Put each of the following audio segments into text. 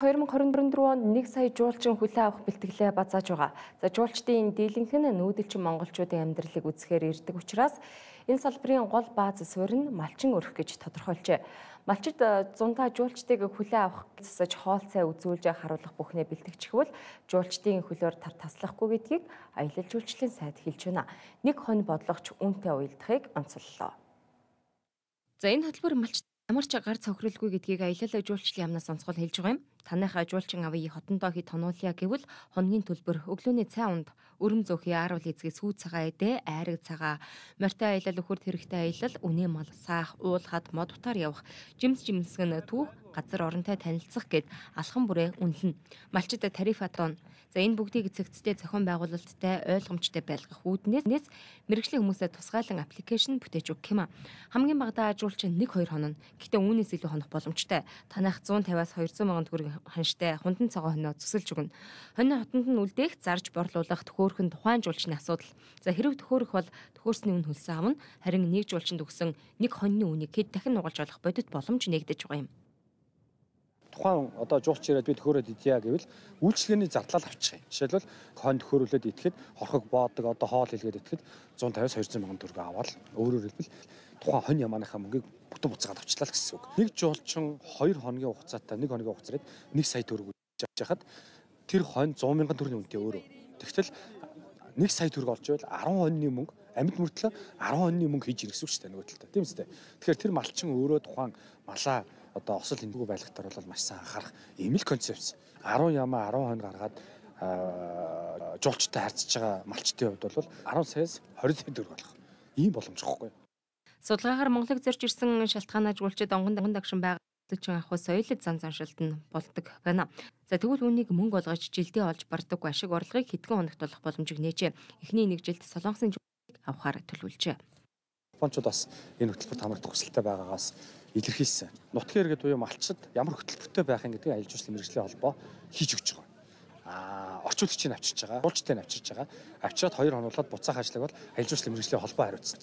2024 онд 1 сая жуулчин хүлээ авах бэлтгэлээ базааж байгаа. За жуулчдын дийлэнх нь нүүдэлчин монголчуудын амьдралыг үзэхээр ирдэг учраас энэ салбарын гол бааз суурь нь малчин өрх гэж тодорхойлжээ. Малчид э, зундаа жуулчдыг хүлээ авах засаж хоолцай үзүүлж харуулах бүхнээ бэлтгэчихвэл жуулчдын хөлөөр тар таслахгүй гэдгийг аялал жуулчлалын сайд хэлж байна. Нэг хонь бодлогоч үнтэй уйлдахыг онцоллоо. За энэ хөтөлбөр малчид ямар ч гар цохиролгүй гэдгийг аялал жуулчлалын яамнаас онцгой хэлж байгаа юм. Таныхаа жуулчин авъя хотондоо хи тонуулъя гэвэл хоногийн төлбөр өглөөний цай унд өрөм зөөхи ааруул эзгээ сүү цагаа эдэ айраг цагаа морьтой аялал өхөр тэрэгтэй аялал үнэ мал саах уулахад мод утаар явах жимс жимсгэн түүх газар оронтой танилцах гэд алхан бүрээ үнэлнэ. Малчдад тариф хатуун. За энэ бүгдийг эцэгцтэй зохион байгуулалттай ойлгомжтой байлгах үүднээс мэрэгжлийн хүмүүсээ тусгайлан аппликейшн бүтээж өгөх юм а. Хамгийн багадаа жуулчин 1 2 хоног. Гэтэ үүнээс илүү хонох боломжтой. Танайх 150-аас 200 сая төгрөгийн ханштай хундан цагаан хонио цэсэлж өгнө. Хонио хотонд нь үлдээх, зарж борлуулах, төхөөрөх нь тухайн жуулчны асуудал. За хэрэг төхөөрөх бол төхөөрсний үн хөлсөн ам нь харин нэг жуулчинд өгсөн нэг хоньны үнийг хэд дахин нугалж болох бодит боломж нэгдэж байгаа юм. Тухайн одоо жуулч ирээд би төхөөрөөд идея гэвэл үйлчлэгээний зардлал авчих юм. Жишээлбэл хон төхөөрүүлээд итгэхэд хорхог боодог одоо хоол хийлгээд итгэхэд 150-200 сая төгрөг аваад өөрөөр хэлбэл тухайн хонь ямааныхаа мөнгийг бүтэн буцаад авчлаа л гэсэн үг. Нэг жуулчин 2 хоногийн хугацаатай 1 хоногийн хугацаараад 1 сая төгрөг үзэж хахад тэр хонь 100 мянган төгрөгийн үнэтэй өөрөө. Тэгтэл 1 сая төгрөг олж байвал 10 хоньны мөнгө амьд мөртлөө 10 хоньны мөнгө хийж ирэх гэсэн үг шүү дээ нөгөө талд. Тийм үстэй. Тэгэхээр тэр малчин өөрөө тухайн малаа одоо осол хэмтгүү байлгахтар бол маш сайн анхаарах ийм л концепц. 10 ямаа 10 хонь гаргаад жуулчтай харьцаж байгаа малчтын хувьд бол 10 саяас 20 сая төгрөг болох ийм боломж واخгүй. Судалгаагаар Монголыг зорж ирсэн шалтгаанаа жгүүлчэд онгон данган агшин байгаа төчин анх ус соёлын зан заншилт нь болдог байна. За тэгвэл үүнийг мөнгө олгож жилдээ олж бардаггүй ашиг орлогыг хэдхэн хоногт болох боломжийг нээжээ. Эхний нэг жилд солонгосын жуулыг авахаар төлөвлөжээ. Япончууд бас энэ хөтөлбөрт хамрагдах хүсэлтэй байгаагаас илэрхийлсэн. Нутгийн иргэд буюу малчид ямар хөтөлбөртэй байхын гэдэг аялал жуулчлал мэрэгжлийн холбоо хийж өгч байгаа. Аа, орчуулагчийг авчирч байгаа, уулчтыг авчирч байгаа. Авчираад 2 хонуулаад буцаах ажлыг бол аялал жуулчлал мэрэгжлийн холбоо хариуцсан.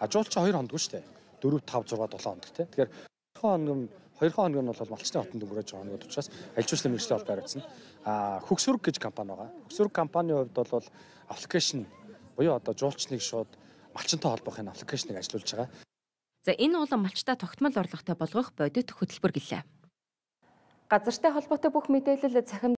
Ажуул чи 2 хоног шүү дээ. 4 5 6 7 хоног те. Тэгэхээр 2 хоног нь 2 хоног нь бол малчны хотод өнгөрөөж байгаа хоногуд учраас ажилчлал мэрэгчлээ бол баригдсан. Аа Хөгсүрг гэж компани байгаа. Хөгсүрг компанийн хувьд бол аппликейшн буюу одоо жуулчныг шууд малчинтай холбоохын аппликейшнийг ажилуулж байгаа. За энэ улам малчтай тогтмол орлоготой болгох бодит хөтөлбөр гэлээ. Газартай холбоотой бүх мэдээлэл цахим